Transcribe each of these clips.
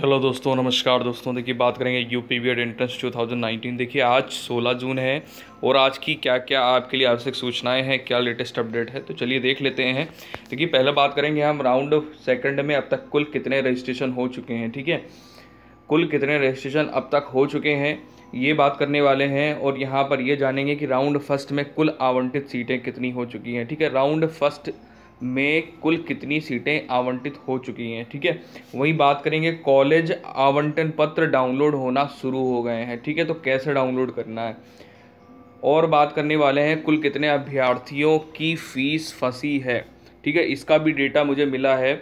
hello दोस्तों नमस्कार दोस्तों देखिए बात करेंगे U P B Ed entrance two thousand nineteen देखिए आज सोलह जून है और आज की क्या क्या आपके लिए आवश्यक सूचनाएं हैं क्या लेटेस्ट अपडेट है तो चलिए देख लेते हैं देखिए पहले बात करेंगे हम राउंड सेकंड में अब तक कुल कितने रजिस्ट्रेशन हो चुके हैं ठीक है कुल कितने रजिस्ट्रेशन अब तक हो चुके हैं ये बात करने वाले हैं और यहाँ पर ये जानेंगे कि राउंड फर्स्ट में कुल आवंटित सीटें कितनी हो चुकी हैं ठीक है राउंड फर्स्ट में कुल कितनी सीटें आवंटित हो चुकी हैं ठीक है वहीं बात करेंगे कॉलेज आवंटन पत्र डाउनलोड होना शुरू हो गए हैं ठीक है तो कैसे डाउनलोड करना है और बात करने वाले हैं कुल कितने अभ्यर्थियों की फ़ीस फंसी है ठीक है इसका भी डेटा मुझे मिला है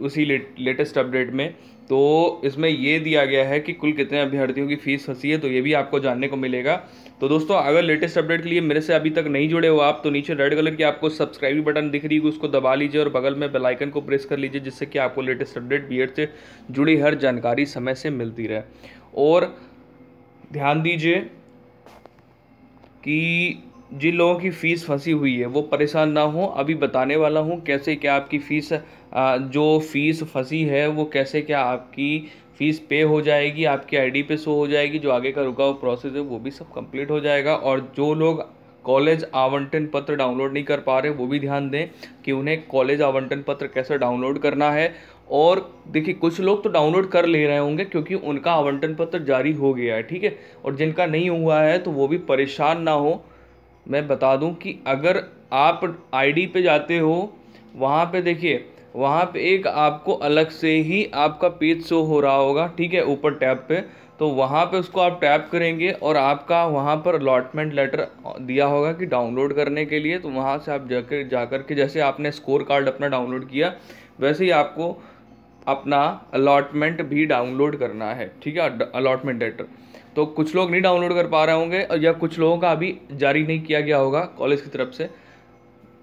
उसी ले, लेटेस्ट अपडेट में तो इसमें यह दिया गया है कि कुल कितने अभ्यर्थियों की फ़ीस फंसी है तो ये भी आपको जानने को मिलेगा तो दोस्तों अगर लेटेस्ट अपडेट के लिए मेरे से अभी तक नहीं जुड़े हो आप तो नीचे रेड कलर की आपको सब्सक्राइब बटन दिख रही है उसको दबा लीजिए और बगल में बेलाइकन को प्रेस कर लीजिए जिससे कि आपको लेटेस्ट अपडेट बी से जुड़ी हर जानकारी समय से मिलती रहे और ध्यान दीजिए कि जिन लोगों की फ़ीस फंसी हुई है वो परेशान ना हो अभी बताने वाला हूँ कैसे क्या आपकी फ़ीस जो फ़ीस फंसी है वो कैसे क्या आपकी फ़ीस पे हो जाएगी आपकी आईडी पे शो हो जाएगी जो आगे का रुका हुआ प्रोसेस है वो भी सब कंप्लीट हो जाएगा और जो लोग कॉलेज आवंटन पत्र डाउनलोड नहीं कर पा रहे वो भी ध्यान दें कि उन्हें कॉलेज आवंटन पत्र कैसे डाउनलोड करना है और देखिए कुछ लोग तो डाउनलोड कर ले रहे होंगे क्योंकि उनका आवंटन पत्र जारी हो गया है ठीक है और जिनका नहीं हुआ है तो वो भी परेशान ना हो मैं बता दूं कि अगर आप आईडी पे जाते हो वहाँ पे देखिए वहाँ पे एक आपको अलग से ही आपका पेज शो हो रहा होगा ठीक है ऊपर टैब पे तो वहाँ पे उसको आप टैप करेंगे और आपका वहाँ पर अलॉटमेंट लेटर दिया होगा कि डाउनलोड करने के लिए तो वहाँ से आप जाकर जाकर के जैसे आपने स्कोर कार्ड अपना डाउनलोड किया वैसे ही आपको अपना अलॉटमेंट भी डाउनलोड करना है ठीक है अलॉटमेंट लेटर तो कुछ लोग नहीं डाउनलोड कर पा रहे होंगे या कुछ लोगों का अभी जारी नहीं किया गया होगा कॉलेज की तरफ से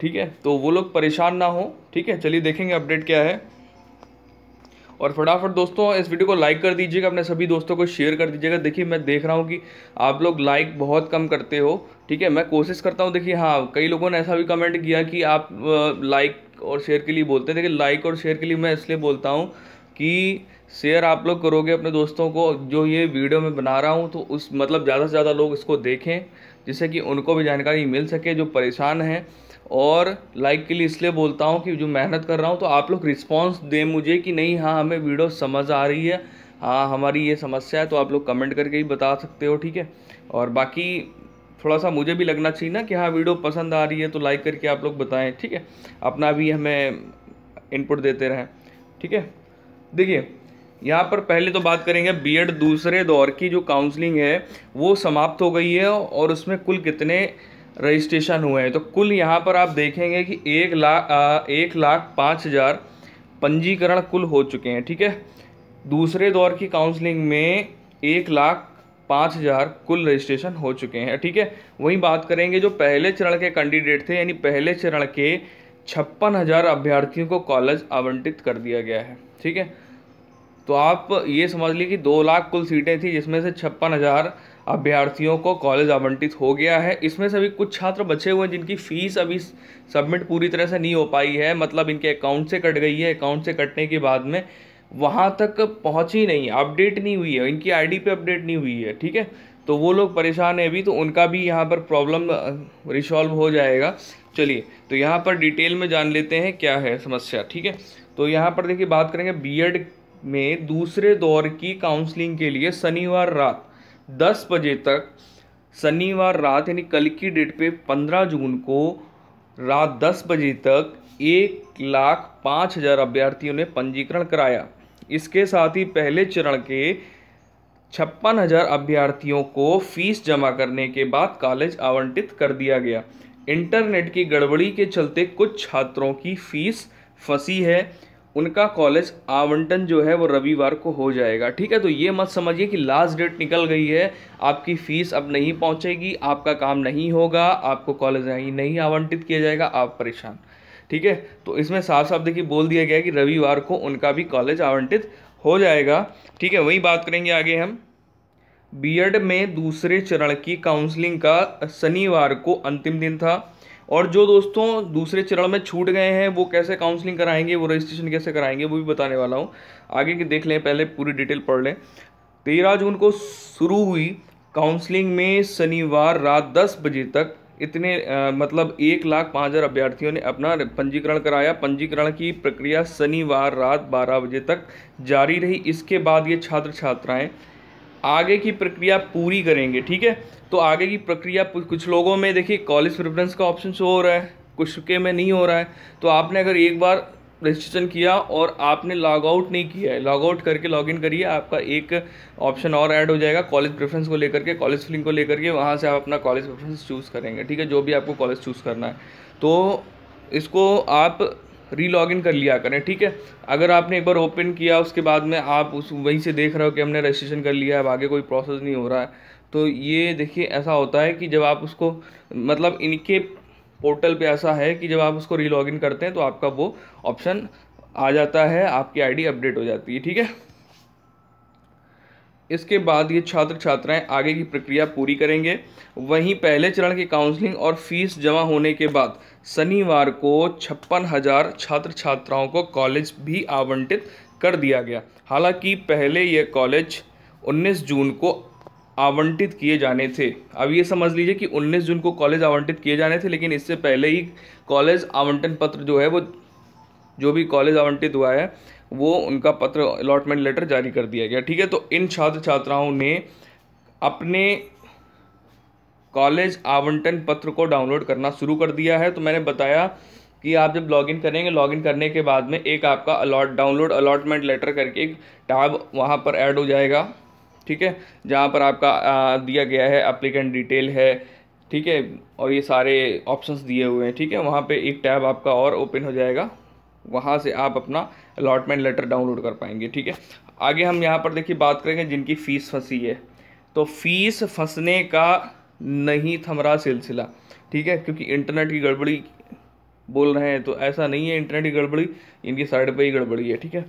ठीक है तो वो लोग परेशान ना हो ठीक है चलिए देखेंगे अपडेट क्या है और फटाफट दोस्तों इस वीडियो को लाइक कर दीजिएगा अपने सभी दोस्तों को शेयर कर दीजिएगा देखिए मैं देख रहा हूँ कि आप लोग लाइक बहुत कम करते हो ठीक है मैं कोशिश करता हूँ देखिए हाँ कई लोगों ने ऐसा भी कमेंट किया कि आप लाइक और शेयर के लिए बोलते हैं देखिए लाइक और शेयर के लिए मैं इसलिए बोलता हूँ कि शेयर आप लोग करोगे अपने दोस्तों को जो ये वीडियो मैं बना रहा हूँ तो उस मतलब ज़्यादा से ज़्यादा लोग इसको देखें जिससे कि उनको भी जानकारी मिल सके जो परेशान हैं और लाइक के लिए इसलिए बोलता हूँ कि जो मेहनत कर रहा हूँ तो आप लोग रिस्पॉन्स दें मुझे कि नहीं हाँ हमें वीडियो समझ आ रही है हाँ हमारी ये समस्या है तो आप लोग कमेंट करके ही बता सकते हो ठीक है और बाकी थोड़ा सा मुझे भी लगना चाहिए ना कि हाँ वीडियो पसंद आ रही है तो लाइक करके आप लोग बताएं ठीक है अपना भी हमें इनपुट देते रहें ठीक है देखिए यहाँ पर पहले तो बात करेंगे बीएड दूसरे दौर की जो काउंसलिंग है वो समाप्त हो गई है और उसमें कुल कितने रजिस्ट्रेशन हुए हैं तो कुल यहाँ पर आप देखेंगे कि एक लाख एक लाख पाँच हज़ार पंजीकरण कुल हो चुके हैं ठीक है दूसरे दौर की काउंसलिंग में एक लाख पाँच हज़ार कुल रजिस्ट्रेशन हो चुके हैं ठीक है वहीं बात करेंगे जो पहले चरण के कैंडिडेट थे यानी पहले चरण के छप्पन हज़ार अभ्यर्थियों को कॉलेज आवंटित कर दिया गया है ठीक है तो आप ये समझ लीजिए कि दो लाख कुल सीटें थी जिसमें से छप्पन हज़ार अभ्यर्थियों को कॉलेज आवंटित हो गया है इसमें से भी कुछ छात्र बचे हुए हैं जिनकी फ़ीस अभी सबमिट पूरी तरह से नहीं हो पाई है मतलब इनके अकाउंट से कट गई है अकाउंट से कटने के बाद में वहाँ तक पहुँची नहीं अपडेट नहीं हुई है इनकी आईडी पे अपडेट नहीं हुई है ठीक है तो वो लोग परेशान है अभी तो उनका भी यहाँ पर प्रॉब्लम रिसॉल्व हो जाएगा चलिए तो यहाँ पर डिटेल में जान लेते हैं क्या है समस्या ठीक है तो यहाँ पर देखिए बात करेंगे बीएड में दूसरे दौर की काउंसलिंग के लिए शनिवार रात 10 बजे तक शनिवार रात यानी कल की डेट पे 15 जून को रात 10 बजे तक एक लाख पाँच हज़ार अभ्यर्थियों ने पंजीकरण कराया इसके साथ ही पहले चरण के छप्पन हज़ार अभ्यर्थियों को फीस जमा करने के बाद कॉलेज आवंटित कर दिया गया इंटरनेट की गड़बड़ी के चलते कुछ छात्रों की फीस फंसी है उनका कॉलेज आवंटन जो है वो रविवार को हो जाएगा ठीक है तो ये मत समझिए कि लास्ट डेट निकल गई है आपकी फ़ीस अब नहीं पहुंचेगी आपका काम नहीं होगा आपको कॉलेज नहीं नहीं आवंटित किया जाएगा आप परेशान ठीक है तो इसमें साफ साफ देखिए बोल दिया गया कि रविवार को उनका भी कॉलेज आवंटित हो जाएगा ठीक है वही बात करेंगे आगे हम बी में दूसरे चरण की काउंसलिंग का शनिवार को अंतिम दिन था और जो दोस्तों दूसरे चरण में छूट गए हैं वो कैसे काउंसलिंग कराएंगे वो रजिस्ट्रेशन कैसे कराएंगे वो भी बताने वाला हूँ आगे की देख लें पहले पूरी डिटेल पढ़ लें तेरह जून को शुरू हुई काउंसलिंग में शनिवार रात दस बजे तक इतने आ, मतलब एक लाख पाँच हज़ार अभ्यर्थियों ने अपना पंजीकरण कराया पंजीकरण की प्रक्रिया शनिवार रात बारह बजे तक जारी रही इसके बाद ये छात्र छात्राएं आगे की प्रक्रिया पूरी करेंगे ठीक है तो आगे की प्रक्रिया कुछ लोगों में देखिए कॉलेज प्रेफरेंस का ऑप्शन शो हो रहा है कुछ के में नहीं हो रहा है तो आपने अगर एक बार रजिस्ट्रेशन किया और आपने लॉग आउट नहीं किया है लॉग आउट करके लॉग इन करिए आपका एक ऑप्शन और ऐड हो जाएगा कॉलेज प्रेफरेंस को लेकर के कॉलेज फिलिंग को लेकर के वहाँ से आप अपना कॉलेज प्रेफरेंस चूज़ करेंगे ठीक है जो भी आपको कॉलेज चूज़ करना है तो इसको आप री लॉगिन कर लिया करें ठीक है अगर आपने एक बार ओपन किया उसके बाद में आप उस वहीं से देख रहे हो कि हमने रजिस्ट्रेशन कर लिया है अब आगे कोई प्रोसेस नहीं हो रहा है तो ये देखिए ऐसा होता है कि जब आप उसको मतलब इनके पोर्टल पे ऐसा है कि जब आप उसको री लॉगिन करते हैं तो आपका वो ऑप्शन आ जाता है आपकी आईडी अपडेट हो जाती है ठीक है इसके बाद ये छात्र छात्राएं आगे की प्रक्रिया पूरी करेंगे वहीं पहले चरण की काउंसलिंग और फीस जमा होने के बाद शनिवार को छप्पन हज़ार छात्र छात्राओं को कॉलेज भी आवंटित कर दिया गया हालांकि पहले ये कॉलेज 19 जून को आवंटित किए जाने थे अब ये समझ लीजिए कि 19 जून को कॉलेज आवंटित किए जाने थे लेकिन इससे पहले ही कॉलेज आवंटन पत्र जो है वो जो भी कॉलेज आवंटित हुआ है वो उनका पत्र अलॉटमेंट लेटर जारी कर दिया गया ठीक है तो इन छात्र छात्राओं ने अपने कॉलेज आवंटन पत्र को डाउनलोड करना शुरू कर दिया है तो मैंने बताया कि आप जब लॉगिन करेंगे लॉगिन करने के बाद में एक आपका अलॉट डाउनलोड अलॉटमेंट लेटर करके एक टैब वहाँ पर ऐड हो जाएगा ठीक है जहाँ पर आपका आ, दिया गया है अप्लीकेंट डिटेल है ठीक है और ये सारे ऑप्शंस दिए हुए हैं ठीक है वहाँ पे एक टैब आपका और ओपन हो जाएगा वहाँ से आप अपना अलॉटमेंट लेटर डाउनलोड कर पाएंगे ठीक है आगे हम यहाँ पर देखिए बात करेंगे जिनकी फ़ीस फंसी है तो फीस फंसने का नहीं थमरा सिलसिला ठीक है क्योंकि इंटरनेट की गड़बड़ी बोल रहे हैं तो ऐसा नहीं है इंटरनेट की गड़बड़ी इनकी साइड पर ही गड़बड़ी है ठीक है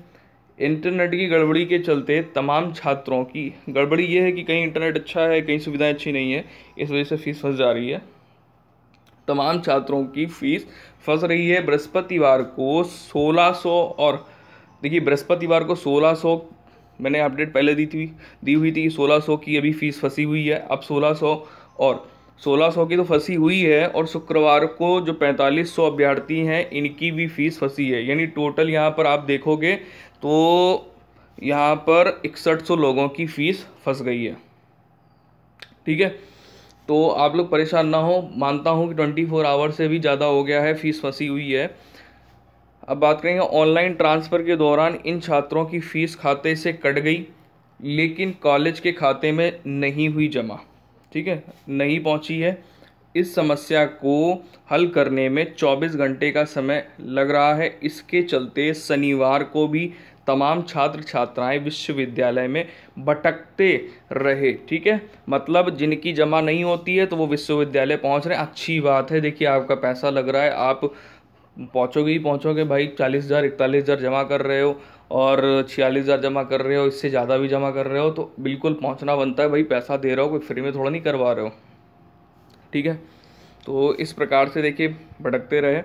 इंटरनेट की गड़बड़ी के चलते तमाम छात्रों की गड़बड़ी ये है कि कहीं इंटरनेट अच्छा है कहीं सुविधाएं अच्छी नहीं है इस वजह से फीस फंस जा रही है तमाम छात्रों की फीस फंस रही है बृहस्पतिवार को 1600 और देखिए बृहस्पतिवार को सोलह सौ मैंने अपडेट पहले दी थी दी हुई थी सोलह सौ की अभी फ़ीस फंसी हुई है अब सोलह सौ और सोलह सौ की तो फंसी हुई है और शुक्रवार को जो पैंतालीस सौ अभ्यर्थी हैं इनकी भी फ़ीस फंसी है यानी टोटल यहाँ पर आप देखोगे तो यहाँ पर इकसठ सौ लोगों की फ़ीस फंस गई है ठीक है तो आप लोग परेशान ना हो मानता हूँ कि ट्वेंटी फोर आवर से भी ज़्यादा हो गया है फ़ीस फंसी हुई है अब बात करेंगे ऑनलाइन ट्रांसफ़र के दौरान इन छात्रों की फ़ीस खाते से कट गई लेकिन कॉलेज के खाते में नहीं हुई जमा ठीक है नहीं पहुंची है इस समस्या को हल करने में 24 घंटे का समय लग रहा है इसके चलते शनिवार को भी तमाम छात्र छात्राएं विश्वविद्यालय में भटकते रहे ठीक है मतलब जिनकी जमा नहीं होती है तो वो विश्वविद्यालय पहुंच रहे हैं अच्छी बात है देखिए आपका पैसा लग रहा है आप पहुँचोगे ही पहुँचोगे भाई चालीस हज़ार इकतालीस हज़ार जमा कर रहे हो और छियालीस हज़ार जमा कर रहे हो इससे ज़्यादा भी जमा कर रहे हो तो बिल्कुल पहुँचना बनता है भाई पैसा दे रहे हो कोई फ्री में थोड़ा नहीं करवा रहे हो ठीक है तो इस प्रकार से देखिए भटकते रहे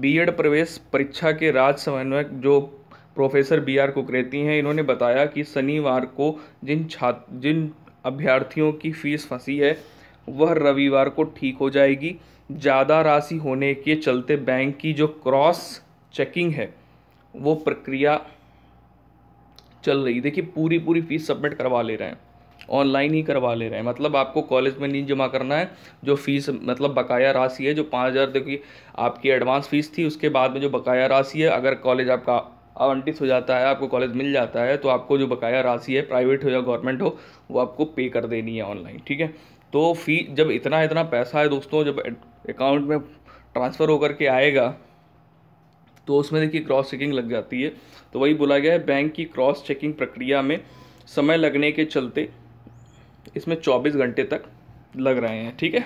बीएड प्रवेश परीक्षा के राज समन्वयक जो प्रोफेसर बी आर कुकरेती हैं इन्होंने बताया कि शनिवार को जिन छात्र जिन अभ्यर्थियों की फीस फंसी है वह रविवार को ठीक हो जाएगी ज़्यादा राशि होने के चलते बैंक की जो क्रॉस चेकिंग है वो प्रक्रिया चल रही देखिए पूरी पूरी फीस सबमिट करवा ले रहे हैं ऑनलाइन ही करवा ले रहे हैं मतलब आपको कॉलेज में नहीं जमा करना है जो फीस मतलब बकाया राशि है जो पाँच हज़ार देखिए आपकी एडवांस फीस थी उसके बाद में जो बकाया राशि है अगर कॉलेज आपका आवंटित हो जाता है आपको कॉलेज मिल जाता है तो आपको जो बकाया राशि है प्राइवेट हो या गवर्नमेंट हो वो आपको पे कर देनी है ऑनलाइन ठीक है तो फी जब इतना इतना पैसा है दोस्तों जब अकाउंट में ट्रांसफ़र होकर के आएगा तो उसमें देखिए क्रॉस चेकिंग लग जाती है तो वही बोला गया है बैंक की क्रॉस चेकिंग प्रक्रिया में समय लगने के चलते इसमें 24 घंटे तक लग रहे हैं ठीक है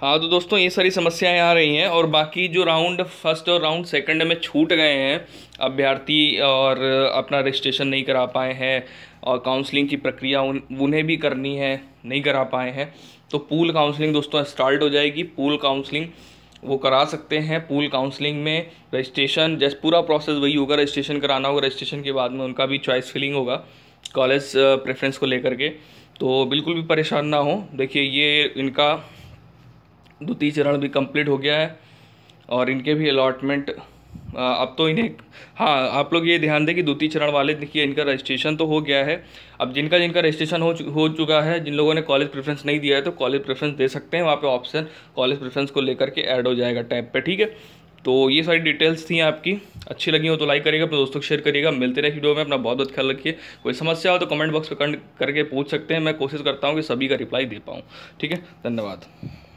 हाँ तो दोस्तों ये सारी समस्याएं आ रही हैं और बाकी जो राउंड फर्स्ट और राउंड सेकंड में छूट गए हैं अभ्यर्थी और अपना रजिस्ट्रेशन नहीं करा पाए हैं और काउंसलिंग की प्रक्रिया उन उन्हें भी करनी है नहीं करा पाए हैं तो पूल काउंसलिंग दोस्तों स्टार्ट हो जाएगी पूल काउंसलिंग वो करा सकते हैं पूल काउंसलिंग में रजिस्ट्रेशन जैसे पूरा प्रोसेस वही होगा रजिस्ट्रेशन कराना होगा रजिस्ट्रेशन के बाद में उनका भी चॉइस फिलिंग होगा कॉलेज प्रेफरेंस को लेकर के तो बिल्कुल भी परेशान ना हो देखिए ये इनका द्वितीय चरण भी कंप्लीट हो गया है और इनके भी अलाटमेंट अब तो इन्हें हाँ आप लोग ये ध्यान दें कि द्वितीय चरण वाले देखिए इनका रजिस्ट्रेशन तो हो गया है अब जिनका जिनका रजिस्ट्रेशन हो चु, हो चुका है जिन लोगों ने कॉलेज प्रेफरेंस नहीं दिया है तो कॉलेज प्रेफरेंस दे सकते हैं वहाँ पे ऑप्शन कॉलेज प्रेफरेंस को लेकर के ऐड हो जाएगा टैब पर ठीक है तो ये सारी डिटेल्स थी आपकी अच्छी लगी हो तो लाइक करिएगा अपने दोस्तों को शेयर करिएगा मिलते रहे वीडियो में अपना बहुत बहुत ख्याल रखिए कोई समस्या हो तो कमेंट बॉक्स पर करके पूछ सकते हैं मैं कोशिश करता हूँ कि सभी का रिप्लाई दे पाऊँ ठीक है धन्यवाद